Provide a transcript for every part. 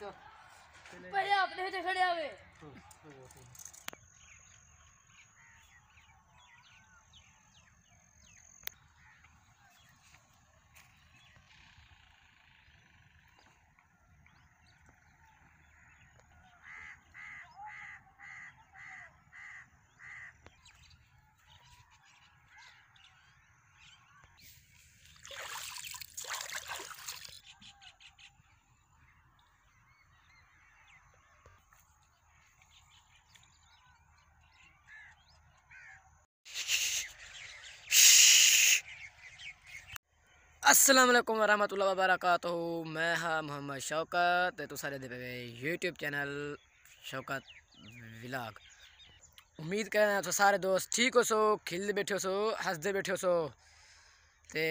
چل پہلے کھڑے ہوں السلام علیکم ورحمۃ اللہ وبرکاتہ میں ہاں محمد شوکت تو یو یوٹیوب چینل شوکت ولاگ امید کریں تو سارے دوست ٹھیک ہو سو کھلتے بیٹھے ہو سو بیٹھے ہو سو تے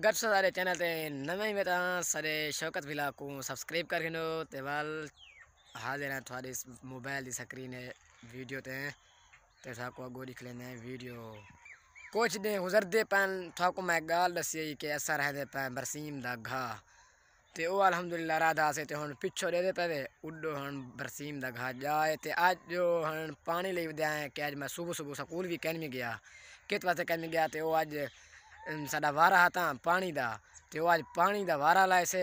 اگر سارے چینل نویں ہی میں سارے شوکت ولاگ کو سبسکرائب کر کے تھوڑی موبائل دی سکرین ویڈیو تے کو اگو دکھ لینا ویڈیو کچھ دن تھا کو میں گال دسی کہ ایسا رہ دے برسیم گھا تے او الحمدللہ را دا سے تے ہن پچھو دے دے پہ اڈو ہن برسیم دا گھا جائے تے آج جو ہن پانی لے دے آئے کہ میں صبح صبح سکول بھی میں گیا کت کہنے میں گیا تے او آج ساڑا وارا ہاتا پانی دا تے او آج پانی دا وارا لائے سے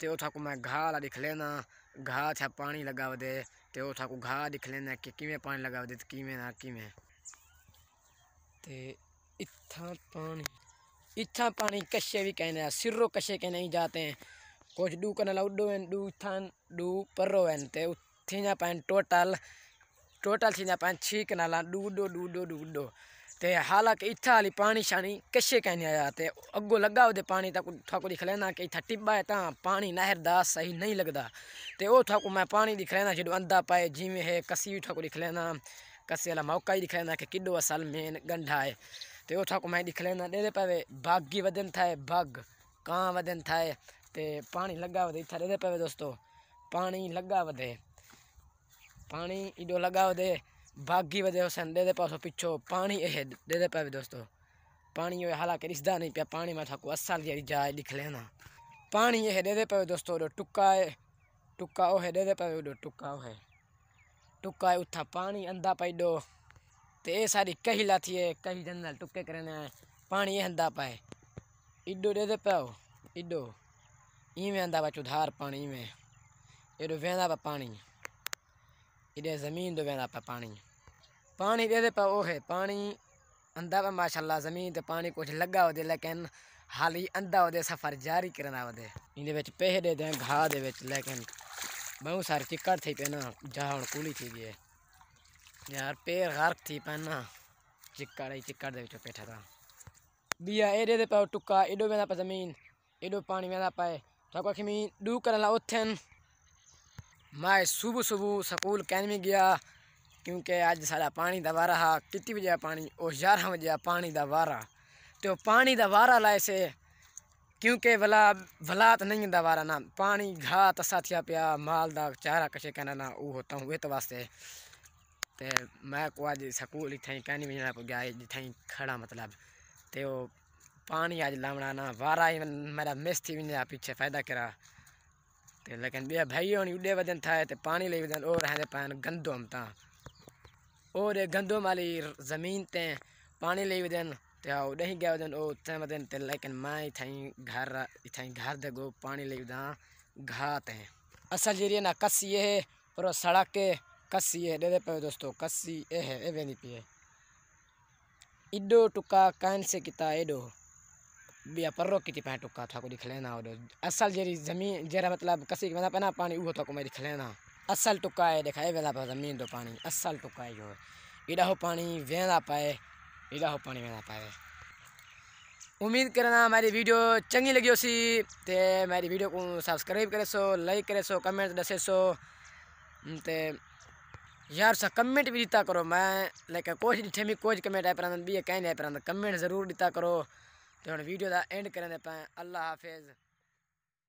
تے تھا کو میں گھا لا دکھ لینا گھا تھا پانی لگا دے تے او کو گھا دکھ لینا کہ کیمیں پانی لگا دے نہ تے اتھا پانی اتھا پانی کشے بھی ہیں سرو کشے کے نہیں جاتے ہیں کچھ ڈنالا جا پائیں ٹوٹل ٹوٹل تھی تین چھی کناالا ڈو ڈو ڈو حالانکہ اتھا لی پانی شانی کشے کہنے جاتے تو اگو لگا دے پانی تک دکھ لینا کہ اتھا ٹبا ہے تا پانی نہر دا صحیح نہیں تے او تھا کو میں پانی لینا جدو اندہ پائے جی کسی دکھ لینا کسی والا موقع ہی لینا کہ کڈو اصل میں گنڈھا ہے تو اوا کو مائیں دے لے پے باغی ودن تھا باگ کان ودن تھا پانی لگا دے دے پہوے دوستو پانی لگا بد پانی ایڈو لگا ودے دے دے پہوے پچھو پانی دے دے پہوے دوستو پانی رسدہ نہیں پیا پانی میں تھکو اَسالی جائے دکھ لینا پانی یہ دے دے پہوے ٹوکا اوہ ٹکا ہے اتھا پانی ادا پہ ایڈو تے یہ ساری کہی لاتھی ہے کہی جنرل ٹوکے کرنے پانی یہ ہندہ پائے ایڈو دے دے پاو ایڈو ای چار پانی ایڈو ویندہ پا پانی ایڈے زمین دو ویندہ پا پانی پانی دے دے پاو ہے پانی آندا پا ماشاءاللہ زمین دے پانی کچھ لگا ہو دے لیکن حالی ہی ہو دے سفر جاری کرنا ہو دے دے پہ کردے گھا دے گاہ لیکن بہو سارے چیکٹ تھے پہنا جہاں ہوں کُلی چی گئی یار پیر غرق تھی پہنا چکڑ چکڑ ہی چکر چکر تھا بیا ایڈے پاؤ ٹکا ایڈو ویسا زمین ایڈو پانی ویلہ پائے ڈو کرنے والا اتن مائے صبح صبح سکول کی گیا کیونکہ اج سا پانی دا وارا ہا کتی بجے آیا پانی وہ یارہ بجے پانی دا وارا تو پانی دا دارا لائے سے کیونکہ ولا بلا تو نہیں وارا نا پانی گھا تسا چیا پیا مال کا چارہ کچھ کرنے وہ تحت واسطے تے میں کو اج سکول ایتھے کینی وینا پ گیا جتھے کھڑا مطلب تے او پانی اج لاونا نہ وارا میرا مس تھی وینا پیچھے فائدہ کرا تے لیکن بیا بھائی ہن اڈے ودن تھا تے پانی لے ودن اور ہن پان گندو امتا اور گندو مالی زمین تے پانی لے ودن تے او دہی گیا ودن او تے ودن تے لیکن میں ایتھے گھر ایتھے گھر دے گو پانی لے ودا گھات ہیں اصل جیری نہ قص یہ ہے پر سڑک کسی پی دوستو کسی پیے ایڈو ٹوکا کانسے کتا ارو کی پا ٹوکا تھا کولینا اصل جی زمین جہاں مطلب کسی لینا اصل ٹکا ہے زمین تو پانی اصل ایڈا ہو پانی وینا پائے ایڈا ہو پانی وینا پائے امید کرنا میری ویڈیو چنگی لگی سی میری ویڈیو کو سبسکرائب کرے سو لائک کرے سو کمنٹ دسے سو تے یار سا کمنٹ بھی دیتا کرو میں لیکن کچھ دکھے میں کوئی کمنٹ آپ پراندن بھی کہیں آپ پہنچتا ہے کمینٹ ضرور دیتا کرو تو ہوں ویڈیو دا اینڈ کرنے پہ اللہ حافظ